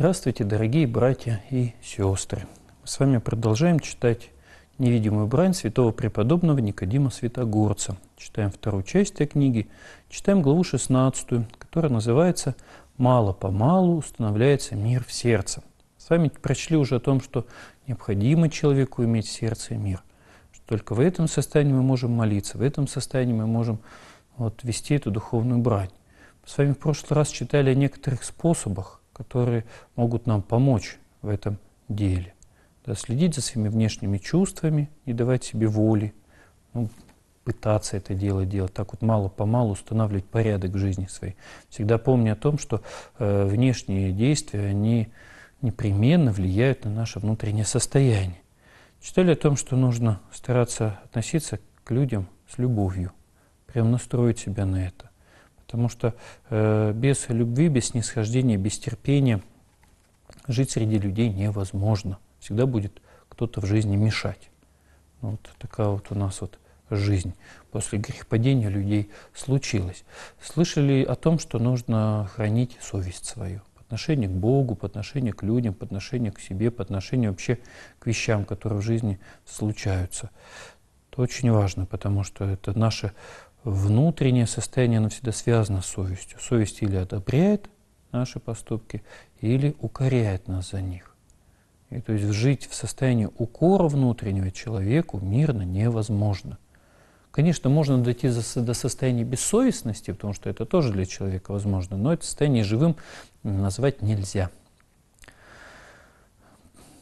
Здравствуйте, дорогие братья и сестры! Мы с вами продолжаем читать «Невидимую брань» святого преподобного Никодима Святогорца. Читаем вторую часть этой книги, читаем главу 16, которая называется «Мало-помалу устанавливается мир в сердце». С вами прочли уже о том, что необходимо человеку иметь сердце и мир. Что только в этом состоянии мы можем молиться, в этом состоянии мы можем вот, вести эту духовную брань. Мы с вами в прошлый раз читали о некоторых способах, которые могут нам помочь в этом деле. Да, следить за своими внешними чувствами, не давать себе воли, ну, пытаться это дело делать, так вот мало-помалу устанавливать порядок в жизни своей. Всегда помни о том, что э, внешние действия, они непременно влияют на наше внутреннее состояние. Читали о том, что нужно стараться относиться к людям с любовью, прям настроить себя на это. Потому что э, без любви, без снисхождения, без терпения жить среди людей невозможно. Всегда будет кто-то в жизни мешать. Ну, вот такая вот у нас вот жизнь после грехопадения людей случилась. Слышали о том, что нужно хранить совесть свою по отношению к Богу, по отношению к людям, по отношению к себе, по отношению вообще к вещам, которые в жизни случаются. Это очень важно, потому что это наше внутреннее состояние, оно всегда связано с совестью. Совесть или одобряет наши поступки, или укоряет нас за них. И то есть жить в состоянии укора внутреннего человеку мирно невозможно. Конечно, можно дойти до состояния бессовестности, потому что это тоже для человека возможно, но это состояние живым назвать нельзя.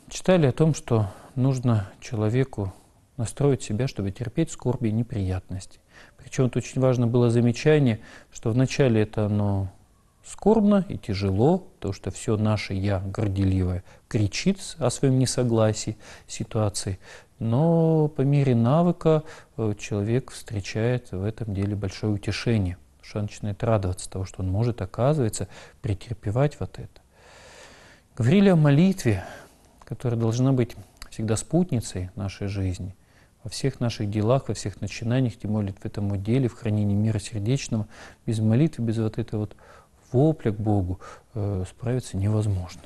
Читали о том, что нужно человеку настроить себя, чтобы терпеть скорби и неприятности. Причем тут очень важно было замечание, что вначале это оно скорбно и тяжело, то что все наше «я» горделивое кричит о своем несогласии ситуации, но по мере навыка э, человек встречает в этом деле большое утешение, что он начинает радоваться того, что он может, оказывается, претерпевать вот это. Говорили о молитве, которая должна быть всегда спутницей нашей жизни – во всех наших делах, во всех начинаниях, тем более в этом деле, в хранении мира сердечного. Без молитвы, без вот этого вот вопля к Богу э, справиться невозможно.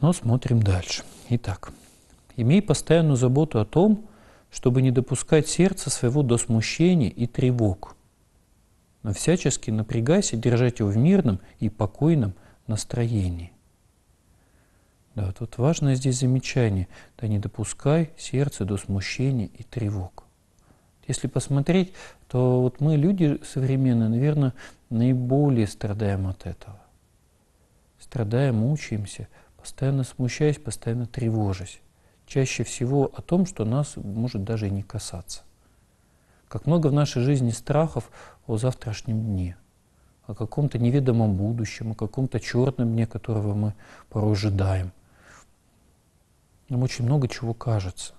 Но смотрим дальше. Итак, имей постоянную заботу о том, чтобы не допускать сердца своего до смущения и тревог, но всячески напрягайся держать его в мирном и покойном настроении. Да, тут важное здесь замечание. Да не допускай сердце до смущения и тревог. Если посмотреть, то вот мы, люди современные, наверное, наиболее страдаем от этого. Страдаем, мучаемся, постоянно смущаясь, постоянно тревожась. Чаще всего о том, что нас может даже и не касаться. Как много в нашей жизни страхов о завтрашнем дне, о каком-то неведомом будущем, о каком-то черном дне, которого мы порой ожидаем – нам очень много чего кажется.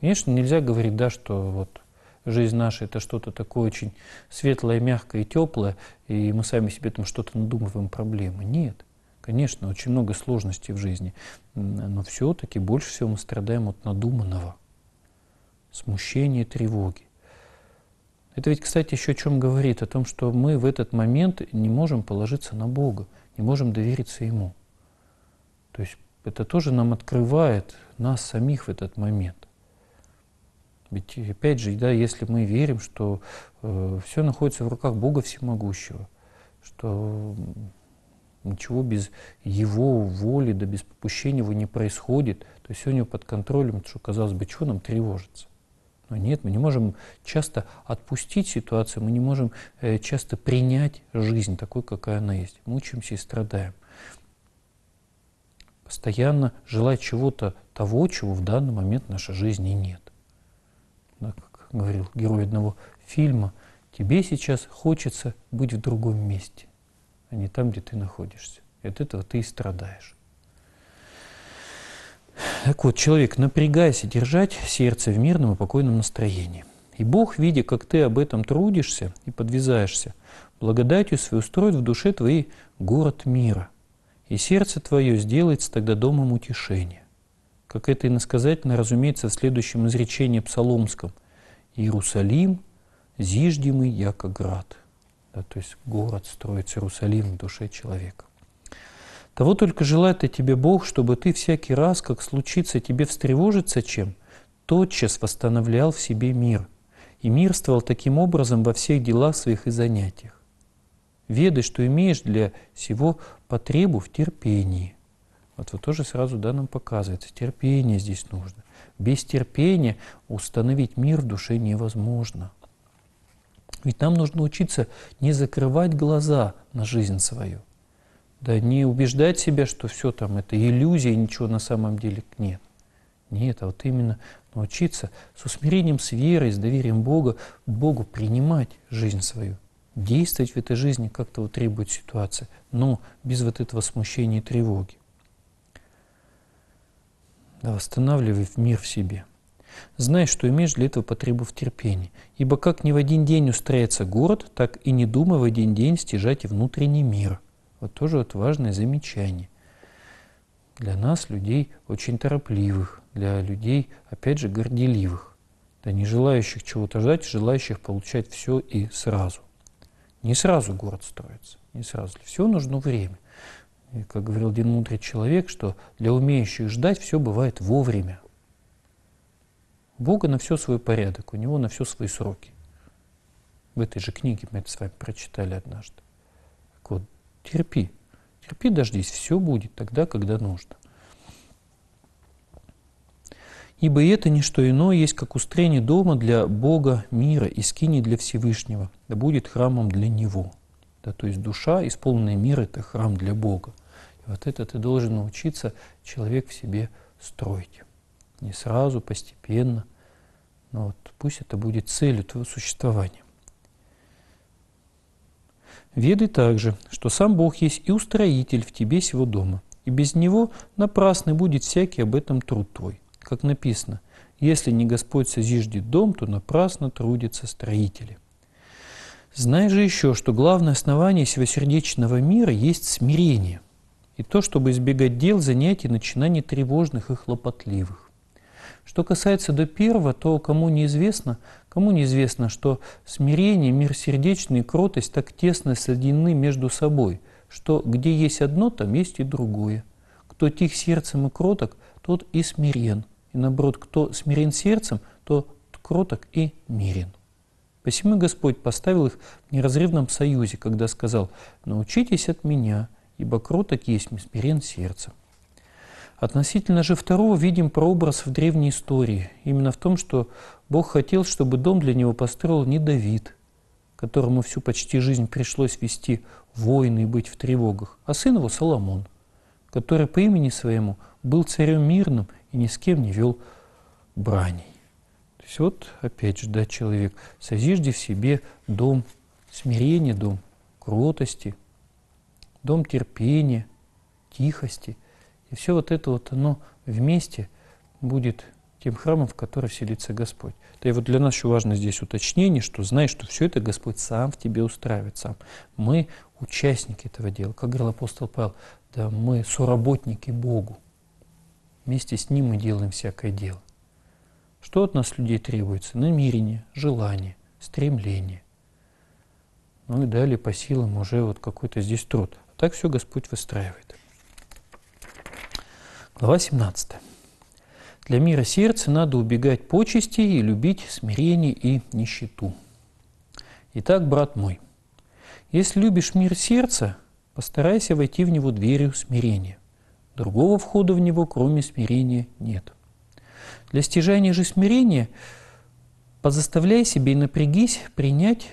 Конечно, нельзя говорить, да, что вот жизнь наша – это что-то такое очень светлое, мягкое и теплое, и мы сами себе там что-то надумываем проблемы. Нет. Конечно, очень много сложностей в жизни, но все-таки больше всего мы страдаем от надуманного, смущения, тревоги. Это ведь, кстати, еще о чем говорит, о том, что мы в этот момент не можем положиться на Бога, не можем довериться Ему. То есть это тоже нам открывает нас самих в этот момент. Ведь опять же, да, если мы верим, что э, все находится в руках Бога Всемогущего, что ничего без Его воли, да без попущения его не происходит, то есть все у него под контролем, что казалось бы, чего нам тревожиться? Но нет, мы не можем часто отпустить ситуацию, мы не можем э, часто принять жизнь такой, какая она есть. мучаемся и страдаем постоянно желать чего-то того, чего в данный момент в нашей жизни нет. как говорил герой одного фильма, тебе сейчас хочется быть в другом месте, а не там, где ты находишься. И от этого ты и страдаешь. Так вот, человек, напрягайся держать сердце в мирном и покойном настроении. И Бог, видя, как ты об этом трудишься и подвязаешься, благодатью свою устроит в душе твоей город мира – и сердце твое сделается тогда домом утешения. Как это иносказательно, разумеется, в следующем изречении псаломском. «Иерусалим, зиждемый яко град». Да, то есть город строится Иерусалим в душе человека. Того только желает и тебе Бог, чтобы ты всякий раз, как случится тебе встревожиться чем, тотчас восстановлял в себе мир. И мирствовал таким образом во всех делах своих и занятиях. Ведай, что имеешь для всего потребу в терпении. Вот, вот тоже сразу да, нам показывается, терпение здесь нужно. Без терпения установить мир в душе невозможно. Ведь нам нужно учиться не закрывать глаза на жизнь свою. Да не убеждать себя, что все там это иллюзия, ничего на самом деле нет. Нет, а вот именно научиться с усмирением с верой, с доверием Бога, Богу принимать жизнь свою, действовать в этой жизни как то вот требует ситуация, но без вот этого смущения и тревоги. Да, восстанавливай мир в себе. Знай, что имеешь для этого потребов терпения. Ибо как ни в один день устроится город, так и не думай в один день стяжать и внутренний мир. Вот тоже вот важное замечание. Для нас, людей, очень торопливых, для людей, опять же, горделивых, да не желающих чего-то ждать, желающих получать все и сразу. Не сразу город строится, не сразу. Для всего нужно время. И, как говорил один мудрый человек, что для умеющих ждать все бывает вовремя. У Бога на все свой порядок, у него на все свои сроки. В этой же книге мы это с вами прочитали однажды. Так вот, терпи, терпи, дождись, все будет тогда, когда нужно. Ибо это не что иное есть, как устроение дома для Бога мира и скини для Всевышнего, да будет храмом для Него. Да, то есть душа, исполненная мир, это храм для Бога. И вот это ты должен научиться человек в себе строить. Не сразу, постепенно, но вот пусть это будет целью твоего существования. Веды также, что сам Бог есть и устроитель в тебе сего дома, и без Него напрасный будет всякий об этом труд твой. Как написано, если не Господь созиждет дом, то напрасно трудятся строители. Знай же еще, что главное основание сердечного мира есть смирение, и то, чтобы избегать дел, занятий, начинаний тревожных и хлопотливых. Что касается до первого, то кому неизвестно, кому неизвестно, что смирение, мир сердечный и кротость так тесно соединены между собой, что где есть одно, там есть и другое. Кто тих сердцем и кроток, тот и смирен, и наоборот, кто смирен сердцем, то кроток и мирен. Посему Господь поставил их в неразрывном союзе, когда сказал «научитесь от меня, ибо кроток есть смирен сердцем». Относительно же второго видим прообраз в древней истории, именно в том, что Бог хотел, чтобы дом для него построил не Давид, которому всю почти жизнь пришлось вести войны и быть в тревогах, а сын его Соломон, который по имени своему был царем мирным и ни с кем не вел браней. То есть вот опять же, да, человек, созижди в себе дом смирения, дом кротости, дом терпения, тихости. И все вот это вот оно вместе будет тем храмом, в который вселится Господь. Да и вот для нас еще важно здесь уточнение, что знай, что все это Господь сам в тебе устраивает, сам. Мы участники этого дела. Как говорил апостол Павел, да мы соработники Богу. Вместе с Ним мы делаем всякое дело. Что от нас, людей, требуется? Намерение, желание, стремление. Ну и далее по силам уже вот какой-то здесь труд. А так все Господь выстраивает. Глава 17. Для мира сердца надо убегать почести и любить смирение и нищету. Итак, брат мой, если любишь мир сердца, постарайся войти в него дверью смирения. Другого входа в него, кроме смирения, нет. Для стяжания же смирения позаставляй себе и напрягись принять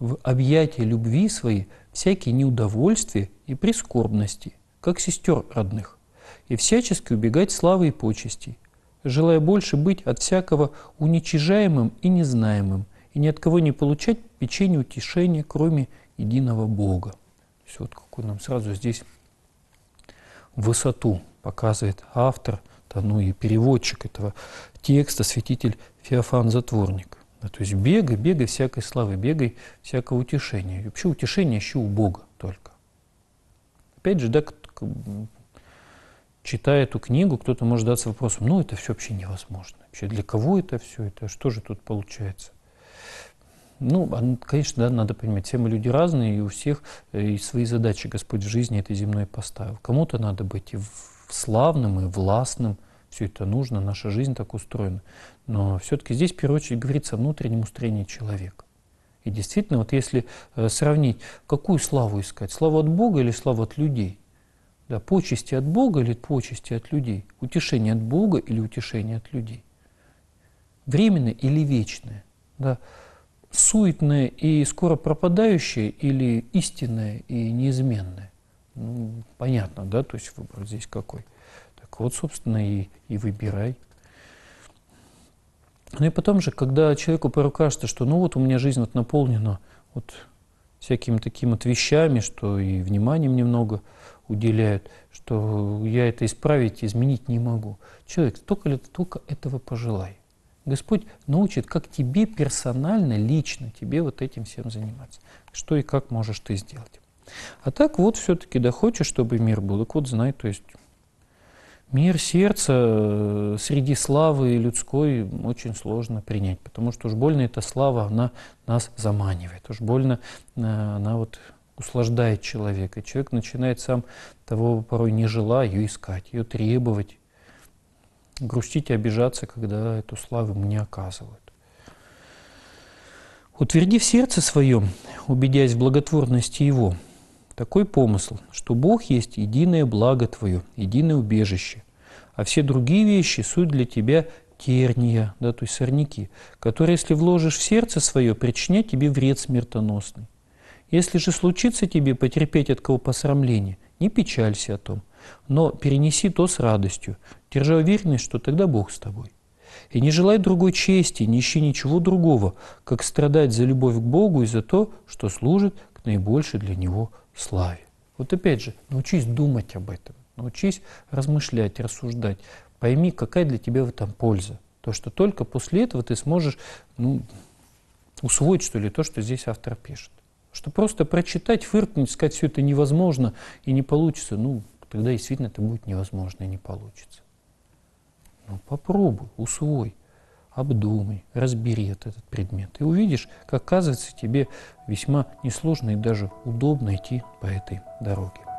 в объятия любви свои всякие неудовольствия и прискорбности, как сестер родных, и всячески убегать славы и почестей, желая больше быть от всякого уничижаемым и незнаемым, и ни от кого не получать печенье утешения, кроме единого Бога. Все, вот какой нам сразу здесь высоту показывает автор, да, ну и переводчик этого текста, святитель Феофан Затворник. Да, то есть бегай, бегай всякой славы, бегай всякого утешения. И вообще утешение еще у Бога только. Опять же, да, читая эту книгу, кто-то может даться вопросом, ну это все вообще невозможно. Вообще для кого это все, это что же тут получается? Ну, а, ну, конечно, да, надо понимать, все мы люди разные, и у всех э, и свои задачи Господь в жизни этой земной поставил. Кому-то надо быть и славным, и властным, все это нужно, наша жизнь так устроена. Но все-таки здесь, в первую очередь, говорится о внутреннем устроении человека. И действительно, вот если э, сравнить, какую славу искать, славу от Бога или славу от людей? Да, почести от Бога или почести от людей? Утешение от Бога или утешение от людей? Временное или вечное? Да суетное и скоро пропадающее или истинное и неизменное? Ну, понятно, да, то есть выбор здесь какой. Так вот, собственно, и, и выбирай. Ну и потом же, когда человеку порой кажется, что ну вот у меня жизнь вот наполнена вот всякими такими вот вещами, что и вниманием немного уделяют, что я это исправить, изменить не могу. Человек, только, ли только этого пожелай. Господь научит, как тебе персонально, лично тебе вот этим всем заниматься. Что и как можешь ты сделать. А так вот все-таки, да хочешь, чтобы мир был, так вот знай, то есть мир сердца э, среди славы и людской очень сложно принять, потому что уж больно эта слава, она нас заманивает, уж больно э, она вот услаждает человека. Человек начинает сам того порой не желая ее искать, ее требовать, грустить и обижаться, когда эту славу мне оказывают. Утвердив сердце свое, убедясь в благотворности его, такой помысл, что Бог есть единое благо твое, единое убежище, а все другие вещи суть для тебя терния, да, то есть сорняки, которые, если вложишь в сердце свое, причинят тебе вред смертоносный. Если же случится тебе потерпеть от кого посрамление, не печалься о том – но перенеси то с радостью, держа уверенность, что тогда Бог с тобой. И не желай другой чести, не ищи ничего другого, как страдать за любовь к Богу и за то, что служит к наибольшей для Него славе. Вот опять же, научись думать об этом, научись размышлять, рассуждать, пойми, какая для тебя в этом польза. То, что только после этого ты сможешь ну, усвоить, что ли, то, что здесь автор пишет. Что просто прочитать, фыркнуть, сказать, все это невозможно и не получится, ну, тогда действительно это будет невозможно и не получится. Но ну, попробуй, усвой, обдумай, разбери этот предмет. И увидишь, как оказывается тебе весьма несложно и даже удобно идти по этой дороге.